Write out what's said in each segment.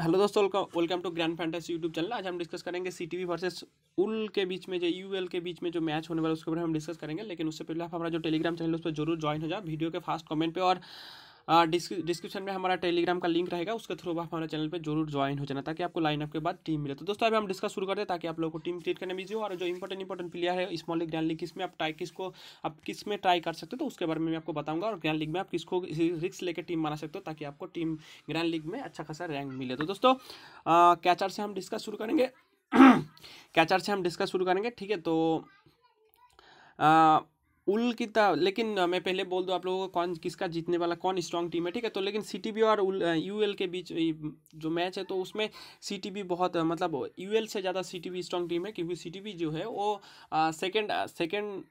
hello दोस्तों welcome to grand fantasy YouTube channel आज हम डिस्कस करेंगे सी टी वर्सेस उल के बीच में जो यू के बीच में जो मैच होने वाला है उसके बारे में हम डिस्कस करेंगे लेकिन उससे पहले आप हमारा जो टेलीग्राम चैनल उस पर जरूर ज्वाइन हो जाए वीडियो के फास्ट कमेंट पे और डिस्क्रिप्शन में हमारा टेलीग्राम का लिंक रहेगा उसके थ्रू आप हमारे चैनल पर जरूर ज्वाइन हो जाना ताकि आपको लाइनअप के बाद टीम मिले तो दोस्तों अभी हम डिस्कस शुरू करते हैं ताकि आप लोगों को टीम क्रिएट करने में और जो इंपॉर्टेंट इंपॉर्टेंट प्लेयर है स्मॉल लीग ग्रैंड लीग किसमें आप ट्राई किसको आप किस में ट्राई कर सकते हो तो उसके बारे में मैं आपको बताऊंगा और ग्रैंड लीग में आप किसको रिक्स लेकर टीम बना सकते हो ताकि आपको टीम ग्रैंड लीग में अच्छा खासा रैंक मिले तो दोस्तों कैचर से हम डिस्कस शुरू करेंगे कैचर से हम डिस्कस शुरू करेंगे ठीक है तो उल की किताब लेकिन मैं पहले बोल दूँ आप लोगों को कौन किसका जीतने वाला कौन स्ट्रॉन्ग टीम है ठीक है तो लेकिन सी टी बी और उल यू के बीच जो मैच है तो उसमें सी टी बी बहुत मतलब यू एल से ज़्यादा C T B strong team है क्योंकि सी टी बी जो है वो सेकेंड सेकेंड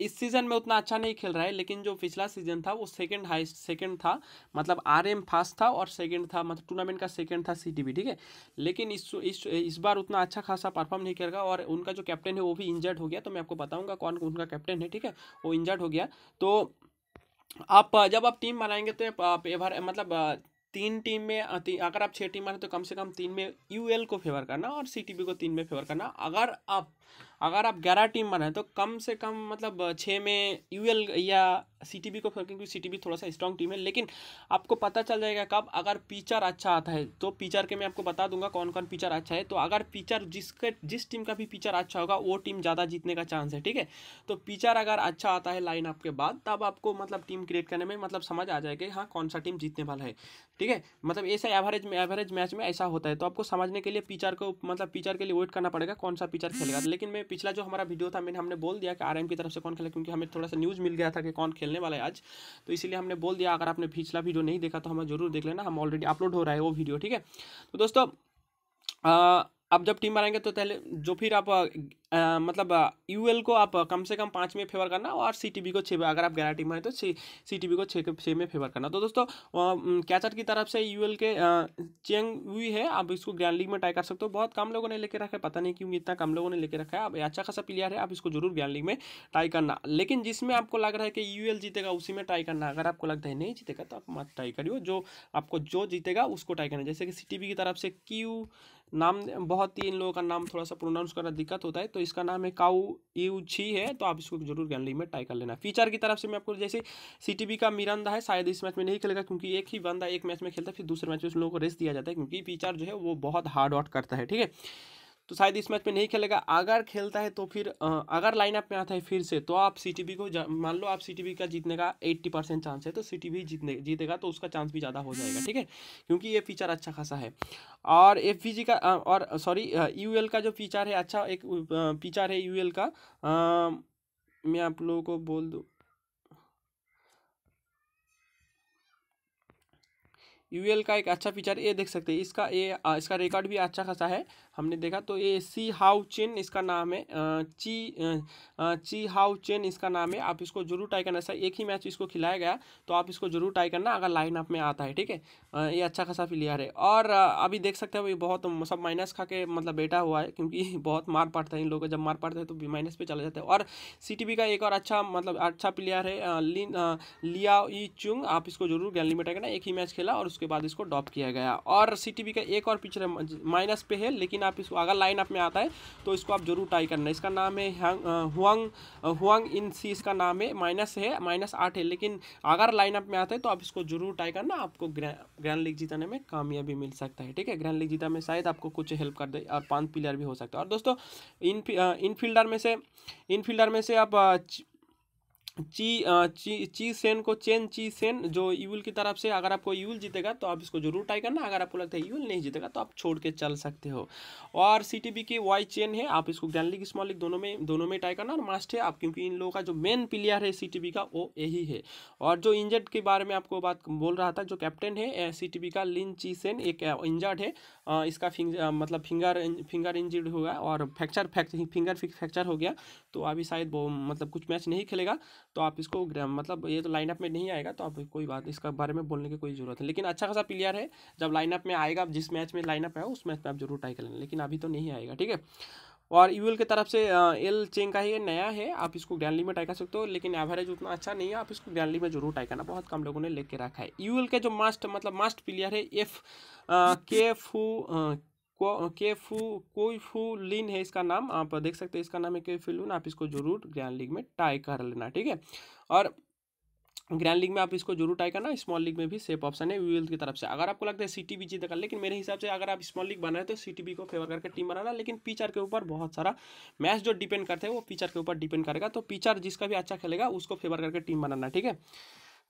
इस सीज़न में उतना अच्छा नहीं खेल रहा है लेकिन जो पिछला सीज़न था वो सेकंड हाइस्ट सेकंड था मतलब आर एम फास्ट था और सेकंड था मतलब टूर्नामेंट का सेकंड था सी ठीक है लेकिन इस इस इस बार उतना अच्छा खासा परफॉर्म नहीं करेगा और उनका जो कैप्टन है वो भी इंजर्ड हो गया तो मैं आपको बताऊँगा कौन उनका कैप्टन है ठीक है वो इंजर्ड हो गया तो आप जब आप टीम बनाएंगे तो आप एवर मतलब तीन टीम में अगर आप छः टीम बनाए तो कम से कम तीन में यूएल को फेवर करना और सीटीबी को तीन में फेवर करना अगर आप अगर आप ग्यारह टीम बनाए तो कम से कम मतलब छः में यू या बी को खेल क्योंकि बी थोड़ा सा स्ट्रॉन्ग टीम है लेकिन आपको पता चल जाएगा कब अगर पिचर अच्छा आता है तो पिचर के मैं आपको बता दूंगा कौन कौन पिचर अच्छा है तो अगर पिचर जिसके जिस टीम का भी पिचर अच्छा होगा वो टीम ज़्यादा जीतने का चांस है ठीक है तो पिचर अगर अच्छा आता है लाइन आपके के बाद तब आपको मतलब टीम क्रिएट करने में मतलब समझ आ जाएगा हाँ कौन सा टीम जीतने वाला है ठीक है मतलब ऐसा एवरेज में एवरेज मैच में ऐसा होता है तो आपको समझने के लिए पिचर को मतलब पिचर के लिए वेट करना पड़ेगा कौन सा पिचर खेलेगा लेकिन मैं पिछला जो हमारा वीडियो था मैंने हमने बोल दिया कि आर की तरफ से कौन खेला क्योंकि हमें थोड़ा सा न्यूज़ मिल गया था कि कौन खेलने वाला है आज तो इसलिए हमने बोल दिया अगर आपने पिछला वीडियो नहीं देखा तो हमें जरूर देख लेना हम ऑलरेडी अपलोड हो रहा है वो वीडियो ठीक है तो दोस्तों अब जब टीम बनाएंगे तो पहले जो फिर आप आ, मतलब यू को आप कम से कम पाँच में फेवर करना और सी टी बी को छः में अगर आप गारंटी में आए तो सी टी बी को छः छः में फेवर करना तो दोस्तों कैचर की तरफ से यू के चेंग हुई है आप इसको ग्रैंड लीग में ट्राई कर सकते हो बहुत कम लोगों ने लेके रखा है पता नहीं क्यों इतना कम लोगों ने लेके रखा है अब अच्छा खासा प्लेयर है आप इसको जरूर ग्रैंड लीग में ट्राई करना लेकिन जिसमें आपको लग रहा है कि यू जीतेगा उसी में ट्राई करना अगर आपको लगता है नहीं जीतेगा तो आप मत ट्राई करियो जो आपको जो जीतेगा उसको ट्राई करना जैसे कि सी की तरफ से क्यू नाम बहुत ही इन लोगों का नाम थोड़ा सा प्रोनाउंस करना दिक्कत होता है तो इसका नाम है काउ यू छी है तो आप इसको जरूर गैलरी में ट्राई कर लेना फीचर की तरफ से मैं आपको जैसे सी का मिरांदा है शायद इस मैच में नहीं खेलेगा क्योंकि एक ही बंदा एक मैच में खेलता है फिर दूसरे मैच में उस लोगों को रेस्ट दिया जाता है क्योंकि फीचर जो है वो बहुत हार्ड आउट करता है ठीक है तो शायद इस मैच में नहीं खेलेगा अगर खेलता है तो फिर अगर लाइनअप में आता है फिर से तो आप सी को मान लो आप सी का जीतने का एट्टी परसेंट चांस है तो सी टी जीतने जीतेगा तो उसका चांस भी ज़्यादा हो जाएगा ठीक है क्योंकि ये फीचर अच्छा खासा है और एफ का और सॉरी यू का जो फीचर है अच्छा एक फीचर है यू का आ, मैं आप लोगों को बोल दूँ यू का एक अच्छा फीचर ये देख सकते हैं इसका ये इसका रिकॉर्ड भी अच्छा खासा है हमने देखा तो ये सी हाउ चेन इसका नाम है ची ची हाउ चेन इसका नाम है आप इसको जरूर ट्राई करना सर एक ही मैच इसको खिलाया गया तो आप इसको जरूर ट्राई करना अगर लाइन अप में आता है ठीक है ये अच्छा खासा प्लेयर है और अभी देख सकते हो ये बहुत सब माइनस खा के मतलब बैठा हुआ है क्योंकि बहुत मार पड़ता है इन लोगों को जब मार पड़ता है तो माइनस पे चले जाते हैं और सी का एक और अच्छा मतलब अच्छा प्लेयर है लिया ई चुंग आप इसको जरूर गैन लिमिट करना एक ही मैच खेला और उसके उसके बाद इसको ड्रॉप किया गया और सी का एक और पिक्चर माइनस पे है लेकिन आप इसको अगर लाइन में आता है तो इसको आप जरूर ट्राई करना इसका नाम है हुआंग हुआंग इन सी इसका नाम है माइनस है माइनस आठ है लेकिन अगर लाइन में आता है तो आप इसको जरूर ट्राई करना आपको ग्रैंड लीग जिताने में कामयाबी मिल सकता है ठीक है ग्रैंड लीग जीता में शायद आपको कुछ हेल्प कर दे और पांच प्लेयर भी हो सकता है और दोस्तों इन इनफील्डर में से इनफील्डर में से आप ची ची ची सेन को चेन ची सेन जो यूल की तरफ से अगर आपको यूल जीतेगा तो आप इसको जरूर ट्राई करना अगर आपको लगता है यूल नहीं जीतेगा तो आप छोड़ के चल सकते हो और सी टी बी की वाई चेन है आप इसको ग्रैंड लीग स्मॉल लीग दोनों में दोनों में ट्राई करना और मास्ट है आप क्योंकि इन लोगों का जो मेन प्लेयर है सी टी बी का वो यही है और जो इंजर्ड के बारे में आपको बात बोल रहा था जो कैप्टन है सी टी बी का लिन ची सेन एक इंजर्ड है इसका फिंग, मतलब फिंगर फिंगर इंजर्ड हुआ और फ्रैक्चर फिंगर फ्रैक्चर हो गया तो अभी शायद वो मतलब कुछ मैच नहीं खेलेगा तो आप इसको मतलब ये तो लाइनअप में नहीं आएगा तो आप कोई बात इसका बारे में बोलने की कोई जरूरत है लेकिन अच्छा खासा प्लेयर है जब लाइनअप में आएगा जिस मैच में लाइनअप है उस मैच में आप जरूर ट्राई कर लेंगे लेकिन अभी तो नहीं आएगा ठीक है और यूएल e की तरफ से एल चेंग का ये नया है आप इसको ग्रैंडली में ट्राई कर सकते हो लेकिन एवरेज उतना अच्छा नहीं है आप इसको ग्रैंडली में जरूर ट्राई करना बहुत कम लोगों ने लेके रखा है यूएल e के जो मस्ट मतलब मस्ट प्लेयर है एफ के फू को फू लिन है इसका नाम आप देख सकते हैं इसका नाम है लिन आप इसको जरूर ग्रैंड लीग में टाई कर लेना ठीक है और ग्रैंड लीग में आप इसको जरूर टाई करना स्मॉल लीग में भी सेफ ऑप्शन है वील की तरफ से अगर आपको लगता है सिटी भी कर लेकिन मेरे हिसाब से अगर आप स्मॉल लीग बना रहे तो सिटी बी को फेवर करके टीम बनाना लेकिन पिचर के ऊपर बहुत सारा मैच जो डिपेंड करते हैं वो पिचर के ऊपर डिपेंड करेगा तो पिचर जिसका भी अच्छा खेलेगा उसको फेवर करके टीम बनाना ठीक है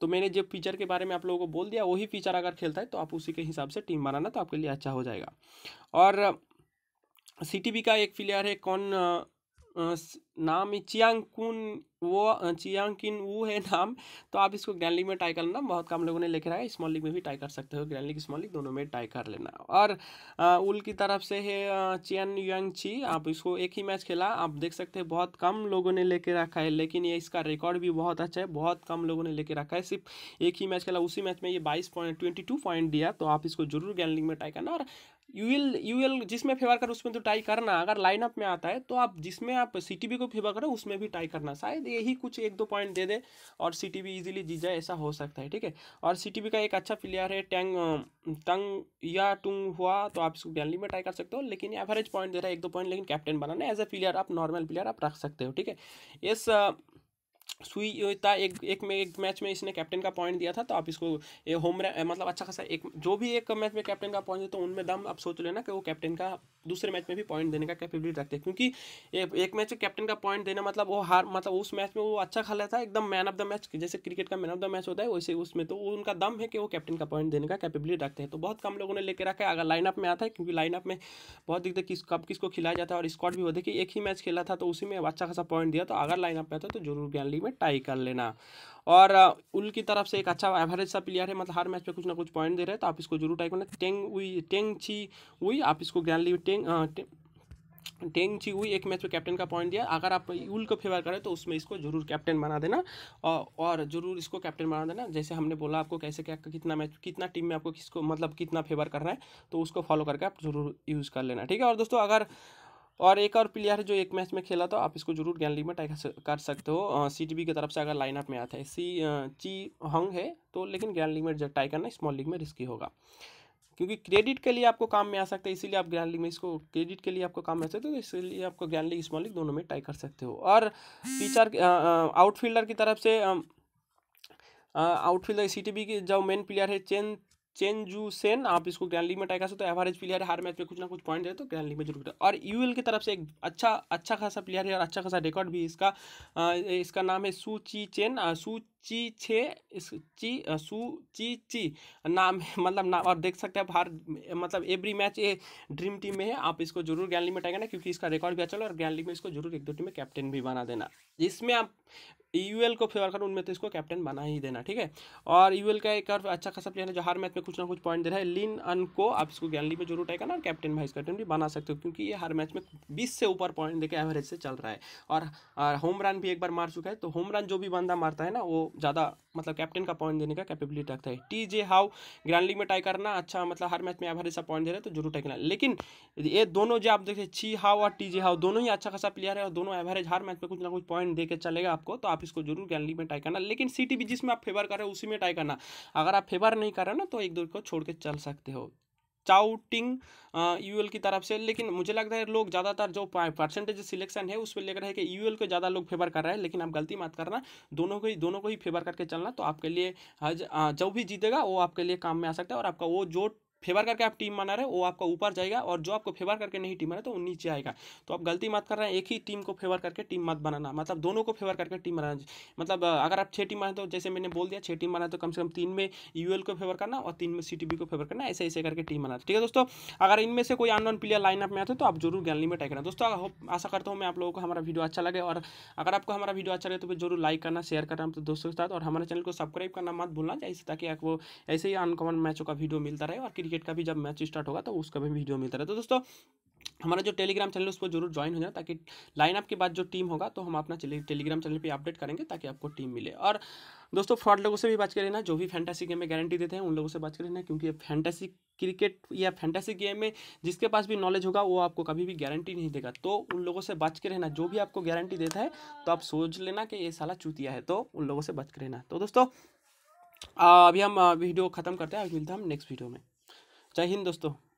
तो मैंने जो फीचर के बारे में आप लोगों को बोल दिया वही फीचर अगर खेलता है तो आप उसी के हिसाब से टीम बनाना तो आपके लिए अच्छा हो जाएगा और सी का एक प्लेयर है कौन नाम चियांग कुन वो चियांग किन वो है नाम तो आप इसको ग्रैंड लीग में ट्राई कर लेना बहुत कम लोगों ने लेकर रखा है स्मॉल लीग में भी ट्राई कर सकते हो ग्रैंड लीग स्मॉल लीग दोनों में ट्राई कर लेना और उल की तरफ से है चियन यंग ची आप इसको एक ही मैच खेला आप देख सकते हैं बहुत कम लोगों ने लेके रखा है लेकिन ये इसका रिकॉर्ड भी बहुत अच्छा है बहुत कम लोगों ने लेके रखा है सिर्फ एक ही मैच खेला उसी मैच में ये बाईस पॉइंट ट्वेंटी टू पॉइंट दिया तो आप इसको जरूर ग्रैंड लीग में ट्राई करना और यूएल यूएल जिसमें फेवर कर उसमें तो ट्राई करना अगर लाइनअप में आता है तो आप जिसमें आप सी को फेवर करे उसमें भी टाई करना शायद यही कुछ एक दो पॉइंट दे दे और सी टी इजीली जीत जाए ऐसा हो सकता है ठीक है और सी का एक अच्छा प्लेयर है टैंग टंग या टुंग हुआ तो आप इसको डेनली में ट्राई कर सकते हो लेकिन एवरेज पॉइंट दे रहा है एक दो पॉइंट लेकिन कैप्टन बनाना एज ए प्लेयर आप नॉर्मल प्लेयर आप रख सकते हो ठीक है इस सुईता एक एक में एक मैच में इसने कैप्टन का पॉइंट दिया था तो आप इसको ये होम मतलब अच्छा खासा एक जो भी एक मैच में कैप्टन का पॉइंट देते तो उनमें दम आप सोच लेना कि वो कैप्टन का दूसरे मैच में भी पॉइंट देने का कैपेबिलिटी रखते हैं क्योंकि एक मैच में कैप्टन का पॉइंट देना मतलब वो हार मतलब उस मैच में वो अच्छा खा था एकदम मैन ऑफ द मैच जैसे क्रिकेट का मैन ऑफ द मैच होता है वैसे उसमें तो उनका दम है कि वो कैप्टन का पॉइंट देने का कैपेबिलिटी रखते हैं तो बहुत कम लोगों ने लेकर रखा है अगर लाइनअप में आता है क्योंकि लाइनअप में बहुत दिखते किस कब किसको खिलाया जाता है और स्कॉट भी है कि एक ही मैच खेला था तो उसी में अच्छा खासा पॉइंट दिया तो अगर लाइनअप में आता तो जरूर ज्ञान लीग में में टाई कर लेना और उल की तरफ से एक अच्छा एवरेज सा प्लेयर है मतलब हर मैच पे कुछ ना कुछ पॉइंट दे रहे हैं तो आप इसको जरूर टाई करना टेंग हुई टेंग छी हुई आप इसको ज्ञान ली टेंग टेंग ची हुई एक मैच पे कैप्टन का पॉइंट दिया अगर आप उल को फेवर करें तो उसमें इसको जरूर कैप्टन बना देना और जरूर इसको कैप्टन बना देना जैसे हमने बोला आपको कैसे क्या कितना मैच कितना टीम में आपको किसको मतलब कितना फेवर करना है तो उसको फॉलो करके आप जरूर यूज़ कर लेना ठीक है और दोस्तों अगर और एक और प्लेयर है जो एक मैच में खेला था आप इसको जरूर ज्ञान लीग में टाइप कर सकते हो सी टी की तरफ से अगर लाइनअप में आता है सी ची हंग है तो लेकिन ज्ञान लीग में टाई करना स्मॉल लीग में रिस्की होगा क्योंकि क्रेडिट के लिए आपको काम में आ सकता है इसीलिए आप ज्ञान लीग में इसको क्रेडिट के लिए आपको काम में आ सकते हो तो इसलिए आपको ज्ञान लीग स्मॉल लीग दोनों में टाई कर सकते हो और पिचर आउटफील्डर की तरफ से आउटफील्डर सी टी बी की जो मेन प्लेयर है चेन चेंजूसेन आप इसको ग्रैंड लीग में टाइगर से तो एवरेज प्लेयर है हर मैच में कुछ ना कुछ पॉइंट है तो ग्रैंड लीग में जरूर और यूएल की तरफ से एक अच्छा अच्छा खासा प्लेयर है और अच्छा खासा रिकॉर्ड भी इसका आ, इसका नाम है सूची चेन सू ची छे इस ची सु ची ची नाम है मतलब नाम और देख सकते हैं हर मतलब एवरी मैच ये ड्रीम टीम में है आप इसको जरूर ग्रैंड लीग में हटाएंगे ना क्योंकि इसका रिकॉर्ड भी अच्छा है और गैनली लीग में इसको जरूर एक दो टीम में कैप्टन भी बना देना जिसमें आप यूएल e को फेवर करो उनमें तो इसको कैप्टन बना ही देना ठीक है और यूएल e का एक और अच्छा खासा प्लेयर है जो हर मैच में कुछ ना कुछ पॉइंट दे रहा है लिन अन को आप इसको गैनली में जरूर टाइगा ना कैप्टन वाइस कैप्टन भी बना सकते हो क्योंकि ये हर मैच में बीस से ऊपर पॉइंट देकर एवरेज से चल रहा है और होम रन भी एक बार मार चुका है तो होम रन जो भी बंदा मारता है ना वो ज़्यादा मतलब कैप्टन का पॉइंट देने का कैपेबिलिटी रखता है T J how grand league में टाई करना अच्छा मतलब हर मैच में एवरेज ऐसा पॉइंट दे रहे हैं तो जरूर टाई करना लेकिन ये दोनों जो आप देखते छी हाउ और टी जे हाउ दोनों ही अच्छा खासा प्लेयर है और दोनों एवरेज हर मैच में कुछ ना कुछ पॉइंट देकर चलेगा आपको तो आप इसको जरूर ग्रैंड लीग में टाई करना लेकिन सी टी जिसमें आप फेवर कर रहे हो उसी में टाई करना अगर आप फेवर नहीं कर रहे हो ना तो एक दो को छोड़ के चल सकते हो चाउटिंग यू एल की तरफ से लेकिन मुझे लगता है लोग ज़्यादातर जो परसेंटेज सिलेक्शन है उस पर लेकर है कि यूएल को ज़्यादा लोग फेवर कर रहे हैं लेकिन आप गलती मत करना दोनों को ही दोनों को ही फेवर करके चलना तो आपके लिए जो भी जीतेगा वो आपके लिए काम में आ सकता है और आपका वो जो फेवर करके आप टीम बना रहे वो आपका ऊपर जाएगा और जो आपको फेवर करके नहीं टीम बना तो वो नीचे आएगा तो आप गलती मत कर रहे हैं एक ही टीम को फेवर करके टीम मत बनाना मतलब दोनों को फेवर करके टीम बनाना मतलब अगर आप छः टीम बनाए तो जैसे मैंने बोल दिया छः टीम बनाए तो कम से कम तीन में यू को फेवर करना और तीन में सी को फेवर करना ऐसे ऐसे करके टीम बनाना ठीक है दोस्तों अगर इनमें से कोई अननोन प्लेयर लाइनअप में आते तो आप जरूर गैलरी में ट्राई करना दोस्तों आशा करता हूँ मैं आप लोगों को हमारा वीडियो अच्छा लगे और अगर आपको हमारा वीडियो अच्छा लगे तो जरूर लाइक करना शेयर करना तो दोस्तों के साथ और हमारे चैनल को सब्सक्राइब करना मत भूलना चाहिए ताकि आपको ऐसे ही अनकॉमन मैचों का वीडियो मिलता रहे और क्रिकेट क्रिकेट का भी जब मैच स्टार्ट होगा तो उसका भी वीडियो मिलता रहता है तो दोस्तों हमारा जो टेलीग्राम चैनल है उस पर जरूर ज्वाइन हो जाए ताकि लाइनअप के बाद जो टीम होगा तो हम अपना टेलीग्राम चैनल पे अपडेट करेंगे ताकि आपको टीम मिले और दोस्तों फ्रॉड लोगों से भी बात करें ना जो भी फैंटेसी गेम में गारंटी देते हैं उन लोगों से बात करें ना क्योंकि फैंटेसी क्रिकेट या फैंटेसी गेम में जिसके पास भी नॉलेज होगा वो आपको कभी भी गारंटी नहीं देगा तो उन लोगों से बच के रहना जो भी आपको गारंटी देता है तो आप सोच लेना कि ये साला चूतिया है तो उन लोगों से बच के रहना तो दोस्तों अभी हम वीडियो खत्म करते हैं अभी मिलते हैं हम नेक्स्ट वीडियो में जय हिंद दोस्तों